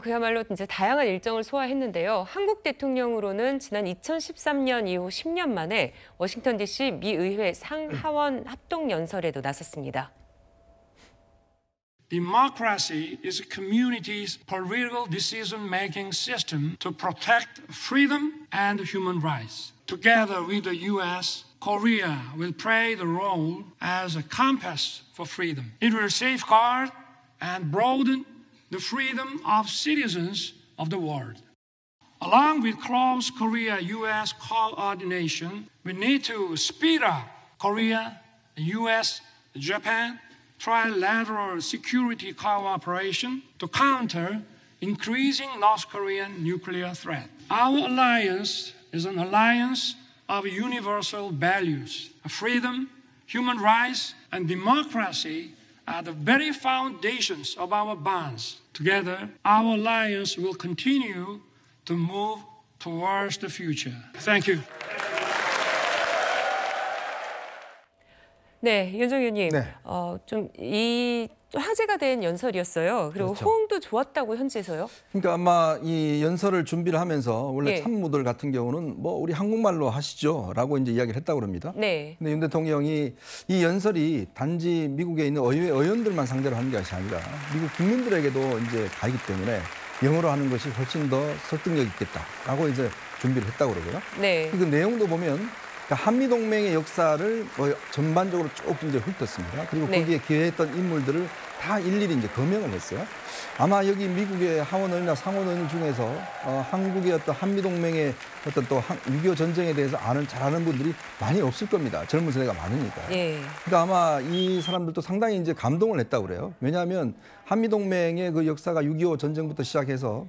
그야말로 이제 다양한 일정을 소화했는데요. 한국 대통령으로는 지난 2013년 이후 10년 만에 워싱턴 DC 미 의회 상하원 합동 연설에도 나섰습니다. Democracy is a community's political decision making system to protect freedom and human rights. Together with the U.S., Korea will play the role as a compass for freedom. It will safeguard and broaden the freedom of citizens of the world. Along with close Korea US coordination, we need to speed up Korea, US, Japan trilateral security cooperation to counter increasing North Korean nuclear threat. Our alliance is an alliance of universal values freedom, human rights, and democracy are the very foundations of our bonds. Together, our alliance will continue to move towards the future. Thank you. 네, 윤정 의님 네. 어, 좀이 화제가 된 연설이었어요. 그리고 그렇죠. 호응도 좋았다고 현지에서요. 그러니까 아마 이 연설을 준비를 하면서 원래 예. 참모들 같은 경우는 뭐 우리 한국말로 하시죠라고 이제 이야기를 했다고 그럽니다. 네. 근데 윤 대통령이 이 연설이 단지 미국에 있는 의원들만 상대로 하는 것이 아니라 미국 국민들에게도 이제 가기 때문에 영어로 하는 것이 훨씬 더 설득력 있겠다라고 이제 준비를 했다고 그러고요. 네. 그 내용도 보면 그러니까 한미 동맹의 역사를 뭐 전반적으로 쭉 이제 훑었습니다. 그리고 네. 거기에 기여했던 인물들을 다 일일이 이제 거명을 했어요. 아마 여기 미국의 하원의원이나 상원의원 중에서 어, 한국의 어떤 한미동맹의 어떤 또 한, 6.25 전쟁에 대해서 아는 잘 아는 분들이 많이 없을 겁니다. 젊은 세대가 많으니까. 예. 그러니까 아마 이 사람들도 상당히 이제 감동을 했다고 그래요. 왜냐하면 한미동맹의 그 역사가 6.25 전쟁부터 시작해서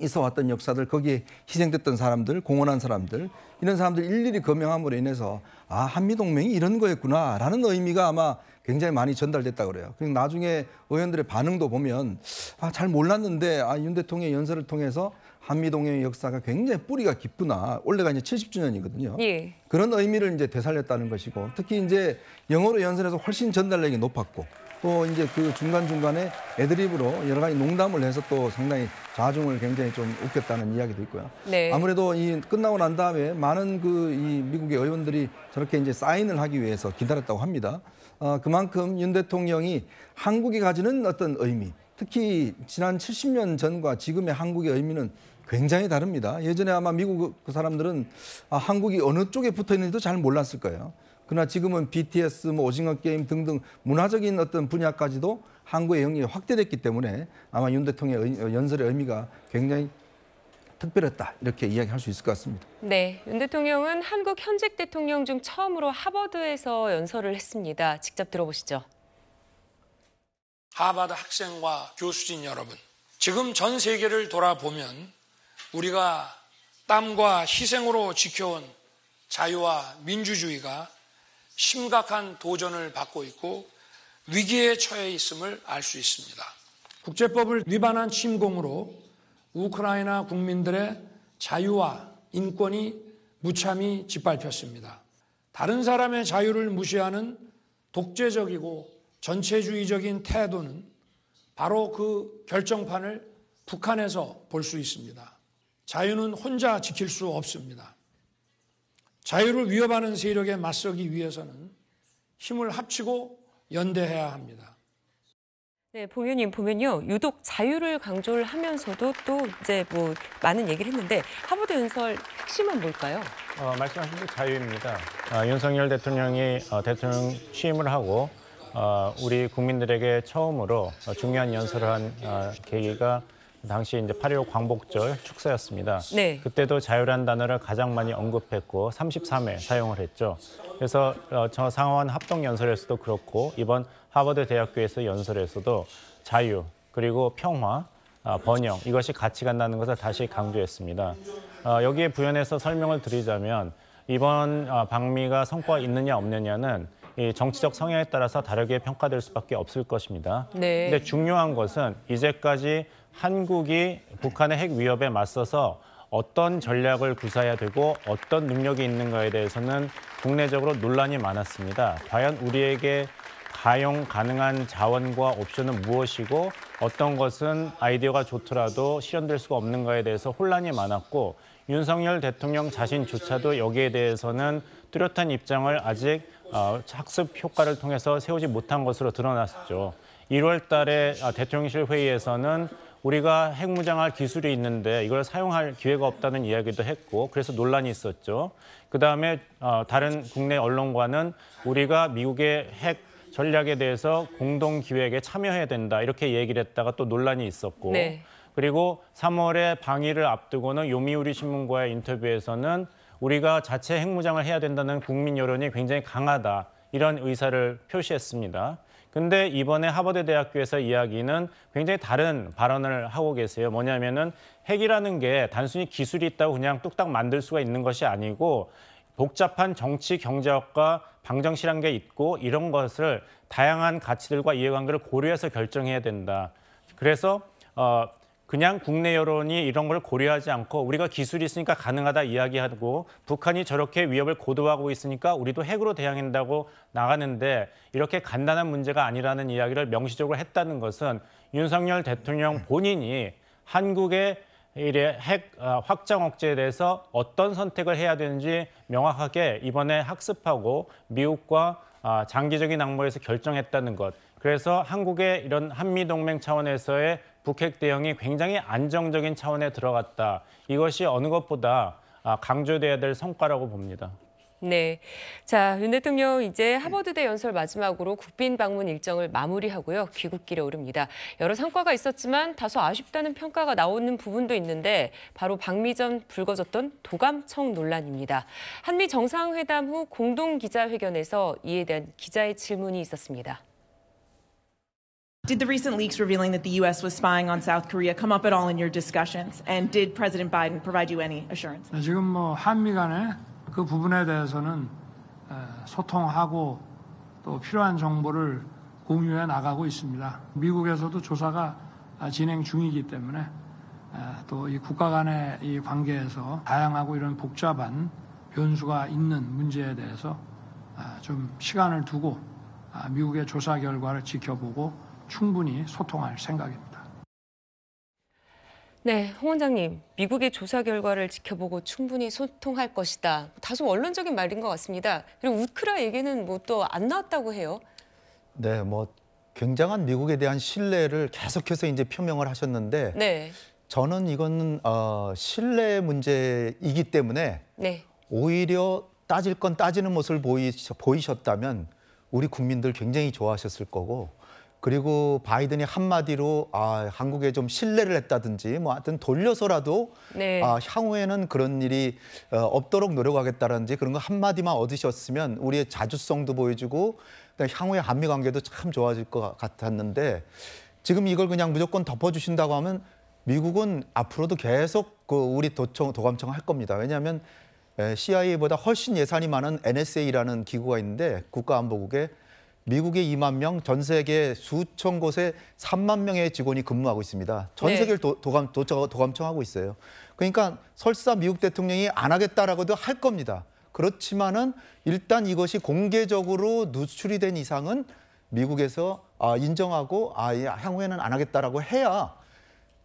있어 왔던 역사들, 거기에 희생됐던 사람들, 공헌한 사람들, 이런 사람들 일일이 거명함으로 인해서 아, 한미동맹이 이런 거였구나라는 의미가 아마 굉장히 많이 전달됐다 그래요. 그리고 나중에 의원들의 반응도 보면 아, 잘 몰랐는데 아, 윤 대통령의 연설을 통해서 한미동맹의 역사가 굉장히 뿌리가 깊구나. 원래가 이제 70주년이거든요. 예. 그런 의미를 이제 되살렸다는 것이고 특히 이제 영어로 연설해서 훨씬 전달력이 높았고 또 이제 그 중간중간에 애드립으로 여러 가지 농담을 해서 또 상당히 좌중을 굉장히 좀 웃겼다는 이야기도 있고요. 네. 아무래도 이 끝나고 난 다음에 많은 그 이 미국의 의원들이 저렇게 이제 사인을 하기 위해서 기다렸다고 합니다. 어, 그만큼 윤 대통령이 한국이 가지는 어떤 의미, 특히 지난 70년 전과 지금의 한국의 의미는 굉장히 다릅니다. 예전에 아마 미국 그 사람들은 아, 한국이 어느 쪽에 붙어 있는지도 잘 몰랐을 거예요. 그러나 지금은 BTS, 뭐 오징어 게임 등등 문화적인 어떤 분야까지도 한국의 영역이 확대됐기 때문에 아마 윤 대통령의 연설의 의미가 굉장히 특별했다 이렇게 이야기할 수 있을 것 같습니다. 네, 윤 대통령은 한국 현직 대통령 중 처음으로 하버드에서 연설을 했습니다. 직접 들어보시죠. 하버드 학생과 교수진 여러분, 지금 전 세계를 돌아보면 우리가 땀과 희생으로 지켜온 자유와 민주주의가 심각한 도전을 받고 있고 위기에 처해 있음을 알 수 있습니다. 국제법을 위반한 침공으로 우크라이나 국민들의 자유와 인권이 무참히 짓밟혔습니다. 다른 사람의 자유를 무시하는 독재적이고 전체주의적인 태도는 바로 그 결정판을 북한에서 볼 수 있습니다. 자유는 혼자 지킬 수 없습니다. 자유를 위협하는 세력에 맞서기 위해서는 힘을 합치고 연대해야 합니다. 네, 보면님 보면요. 유독 자유를 강조를 하면서도 또 이제 뭐 많은 얘기를 했는데 하버드 연설 핵심은 뭘까요? 어, 말씀하신 게 자유입니다. 어, 윤석열 대통령이 어, 대통령 취임을 하고 어, 우리 국민들에게 처음으로 어, 중요한 연설을 한 어, 계기가 당시 이제 8일 광복절 축사였습니다. 네. 그때도 자유란 단어를 가장 많이 언급했고 33회 사용을 했죠. 그래서 어, 저 상원 합동 연설에서도 그렇고 이번 하버드 대학교에서 연설에서도 자유 그리고 평화 어, 번영 이것이 같이 간다는 것을 다시 강조했습니다. 어, 여기에 부연해서 설명을 드리자면 이번 방미가 성과 있느냐 없느냐는 이 정치적 성향에 따라서 다르게 평가될 수밖에 없을 것입니다. 네. 근데 중요한 것은 이제까지 한국이 북한의 핵 위협에 맞서서 어떤 전략을 구사해야 되고 어떤 능력이 있는가에 대해서는 국내적으로 논란이 많았습니다. 과연 우리에게 가용 가능한 자원과 옵션은 무엇이고 어떤 것은 아이디어가 좋더라도 실현될 수가 없는가에 대해서 혼란이 많았고 윤석열 대통령 자신조차도 여기에 대해서는 뚜렷한 입장을 아직 어, 학습 효과를 통해서 세우지 못한 것으로 드러났죠. 었 1월 달에 아, 대통령실 회의에서는 우리가 핵무장할 기술이 있는데 이걸 사용할 기회가 없다는 이야기도 했고 그래서 논란이 있었죠. 그 다음에 어, 다른 국내 언론과는 우리가 미국의 핵 전략에 대해서 공동 기획에 참여해야 된다 이렇게 얘기를 했다가 또 논란이 있었고 네. 그리고 3월에 방위를 앞두고는 요미우리 신문과의 인터뷰에서는 우리가 자체 핵무장을 해야 된다는 국민 여론이 굉장히 강하다 이런 의사를 표시했습니다. 근데 이번에 하버드 대학교에서 이야기는 굉장히 다른 발언을 하고 계세요. 뭐냐면은 핵이라는 게 단순히 기술이 있다고 그냥 뚝딱 만들 수가 있는 것이 아니고 복잡한 정치 경제학과 방정식이란 게 있고 이런 것을 다양한 가치들과 이해관계를 고려해서 결정해야 된다. 그래서 어, 그냥 국내 여론이 이런 걸 고려하지 않고 우리가 기술이 있으니까 가능하다 이야기하고 북한이 저렇게 위협을 고도화하고 있으니까 우리도 핵으로 대항한다고 나가는데 이렇게 간단한 문제가 아니라는 이야기를 명시적으로 했다는 것은 윤석열 대통령 본인이 한국의 핵 어, 확장 억제에 대해서 어떤 선택을 해야 되는지 명확하게 이번에 학습하고 미국과 아, 장기적인 악무에서 결정했다는 것. 그래서 한국의 이런 한미 동맹 차원에서의 북핵 대응이 굉장히 안정적인 차원에 들어갔다. 이것이 어느 것보다 아, 강조돼야 될 성과라고 봅니다. 네. 자, 윤 대통령 이제 하버드대 연설 마지막으로 국빈 방문 일정을 마무리하고요. 귀국길에 오릅니다. 여러 성과가 있었지만 다소 아쉽다는 평가가 나오는 부분도 있는데 바로 방미 전 불거졌던 도감청 논란입니다. 한미 정상회담 후 공동 기자회견에서 이에 대한 기자의 질문이 있었습니다. Did the recent leaks revealing that the U.S. was spying on South Korea come up at all in your discussions? And did President Biden provide you any assurance? 지금 뭐 한미 간에 그 부분에 대해서는 소통하고 또 필요한 정보를 공유해 나가고 있습니다. 미국에서도 조사가 진행 중이기 때문에 또 이 국가 간의 이 관계에서 다양하고 이런 복잡한 변수가 있는 문제에 대해서 좀 시간을 두고 미국의 조사 결과를 지켜보고 충분히 소통할 생각입니다. 네, 홍 원장님. 미국의 조사 결과를 지켜보고 충분히 소통할 것이다. 다소 원론적인 말인 것 같습니다. 그리고 우크라 얘기는 뭐 또 안 나왔다고 해요. 네, 뭐 굉장한 미국에 대한 신뢰를 계속해서 이제 표명을 하셨는데 네. 저는 이건 어, 신뢰 문제이기 때문에 네. 오히려 따질 건 따지는 모습을 보이셨다면 우리 국민들 굉장히 좋아하셨을 거고 그리고 바이든이 한마디로 아, 한국에 좀 신뢰를 했다든지 뭐 하여튼 돌려서라도 네. 아, 향후에는 그런 일이 어, 없도록 노력하겠다든지 그런 거 한마디만 얻으셨으면 우리의 자주성도 보여주고 향후의 한미 관계도 참 좋아질 것 같았는데 지금 이걸 그냥 무조건 덮어주신다고 하면 미국은 앞으로도 계속 그 우리 도청, 도감청 할 겁니다. 왜냐하면 CIA보다 훨씬 예산이 많은 NSA라는 기구가 있는데 국가안보국에 미국의 2만 명, 전 세계 수천 곳에 3만 명의 직원이 근무하고 있습니다. 전 네. 세계를 네. 도, 감 도감청하고 도 있어요. 그러니까 설사 미국 대통령이 안 하겠다라고도 할 겁니다. 그렇지만은 일단 이것이 공개적으로 누출이 된 이상은 미국에서 아, 인정하고 아, 예, 향후에는 안 하겠다라고 해야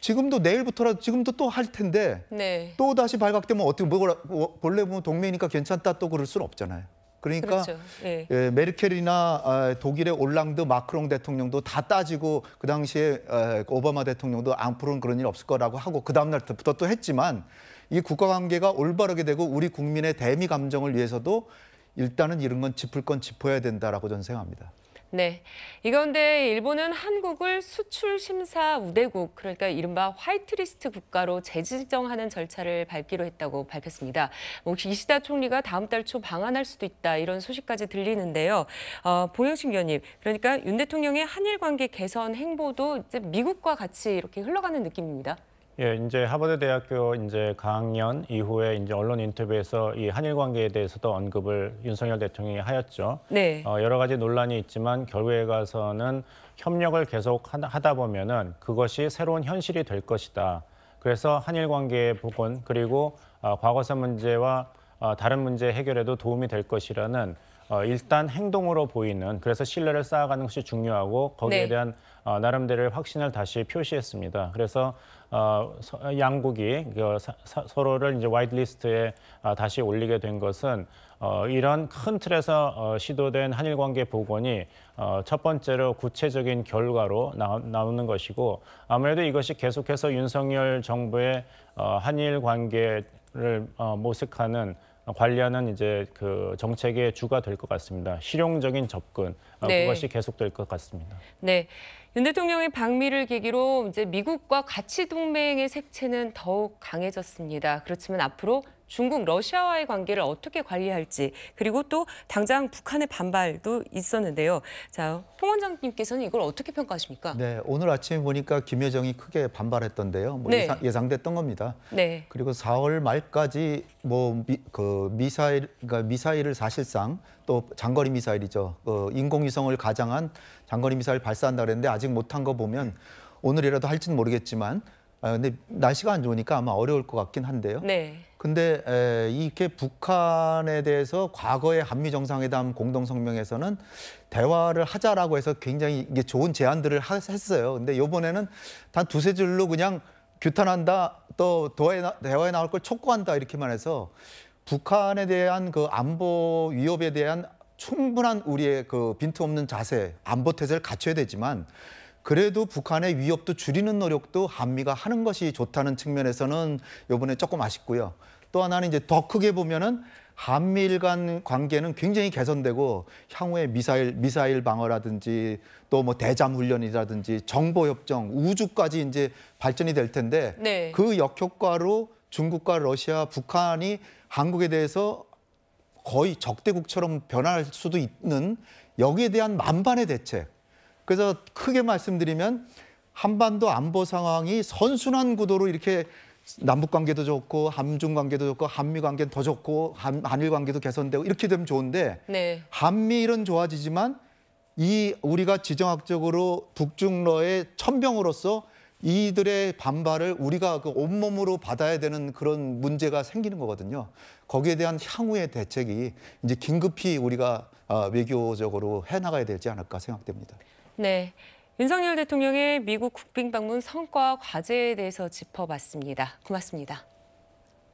지금도 내일부터라도 지금도 또 할 텐데 네. 또 다시 발각되면 어떻게 뭐라 본래 뭐, 보면 뭐 동맹이니까 괜찮다 또 그럴 수는 없잖아요. 그러니까 그렇죠. 예. 예, 메르켈이나 아, 독일의 올랑드 마크롱 대통령도 다 따지고 그 당시에 어, 오바마 대통령도 앞으로는 그런 일 없을 거라고 하고 그 다음 날부터 또 했지만 이 국가 관계가 올바르게 되고 우리 국민의 대미 감정을 위해서도 일단은 이런 건 짚을 건 짚어야 된다라고 저는 생각합니다. 네, 이 가운데 일본은 한국을 수출 심사 우대국, 그러니까 이른바 화이트리스트 국가로 재지정하는 절차를 밟기로 했다고 밝혔습니다. 뭐 혹시 시다 총리가 다음 달 초 방한할 수도 있다 이런 소식까지 들리는데요. 어, 보영식 위원님, 그러니까 윤 대통령의 한일 관계 개선 행보도 이제 미국과 같이 이렇게 흘러가는 느낌입니다. 예, 이제 하버드 대학교 이제 강연 이후에 이제 언론 인터뷰에서 이 한일 관계에 대해서도 언급을 윤석열 대통령이 하였죠. 네. 어, 여러 가지 논란이 있지만 결국에 가서는 협력을 계속 하다 보면은 그것이 새로운 현실이 될 것이다. 그래서 한일 관계의 복원 그리고 어, 과거사 문제와 어, 다른 문제 해결에도 도움이 될 것이라는 어, 일단 행동으로 보이는 그래서 신뢰를 쌓아가는 것이 중요하고 거기에 네. 대한 어, 나름대로의 확신을 다시 표시했습니다. 그래서 어, 서, 양국이 그, 사, 사, 서로를 이제 와이드리스트에 아, 어, 다시 올리게 된 것은 어, 이런 큰 틀에서 어, 시도된 한일 관계 복원이 어, 첫 번째로 구체적인 결과로 나, 나오는 것이고 아무래도 이것이 계속해서 윤석열 정부의 어, 한일 관계를 어, 모색하는 관리하는 이제 그 정책의 주가 될 것 같습니다. 실용적인 접근 아, 네. 그것이 계속될 것 같습니다. 네. 윤 대통령의 방미를 계기로 이제 미국과 가치 동맹의 색채는 더욱 강해졌습니다. 그렇지만 앞으로 중국, 러시아와의 관계를 어떻게 관리할지 그리고 또 당장 북한의 반발도 있었는데요. 자, 홍 원장님께서는 이걸 어떻게 평가하십니까? 네, 오늘 아침에 보니까 김여정이 크게 반발했던데요. 뭐 네. 예상, 됐던 겁니다. 네. 그리고 4월 말까지 뭐그 미사일 그러니까 미사일을 사실상 또 장거리 미사일이죠. 그 인공위성을 가장한 장거리 미사일 발사한다 그랬는데 아직 못한 거 보면 오늘이라도 할지는 모르겠지만 아, 근데 날씨가 안 좋으니까 아마 어려울 것 같긴 한데요. 네. 근데 에, 이렇게 북한에 대해서 과거의 한미 정상회담 공동 성명에서는 대화를 하자라고 해서 굉장히 이게 좋은 제안들을 하, 했어요. 근데 이번에는 단 두세 줄로 그냥 규탄한다, 또대에 대화에 나올 걸 촉구한다 이렇게만 해서 북한에 대한 그 안보 위협에 대한 충분한 우리의 그 빈틈없는 자세, 안보 태세를 갖춰야 되지만 그래도 북한의 위협도 줄이는 노력도 한미가 하는 것이 좋다는 측면에서는 요번에 조금 아쉽고요. 또 하나는 이제 더 크게 보면은 한미일 간 관계는 굉장히 개선되고 향후에 미사일 미사일 방어라든지 또 뭐 대잠 훈련이라든지 정보 협정 우주까지 이제 발전이 될 텐데 네. 그 역효과로 중국과 러시아 북한이 한국에 대해서 거의 적대국처럼 변할 수도 있는 여기에 대한 만반의 대책 그래서 크게 말씀드리면 한반도 안보 상황이 선순환 구도로 이렇게 남북 관계도 좋고 한중 관계도 좋고 한미 관계는 더 좋고 한, 한일 관계도 개선되고 이렇게 되면 좋은데 네. 한미일은 좋아지지만 이 우리가 지정학적으로 북중러의 천병으로서 이들의 반발을 우리가 그 온몸으로 받아야 되는 그런 문제가 생기는 거거든요. 거기에 대한 향후의 대책이 이제 긴급히 우리가 어, 외교적으로 해나가야 되지 않을까 생각됩니다. 네. 윤석열 대통령의 미국 국빈 방문 성과 과제에 대해서 짚어봤습니다. 고맙습니다.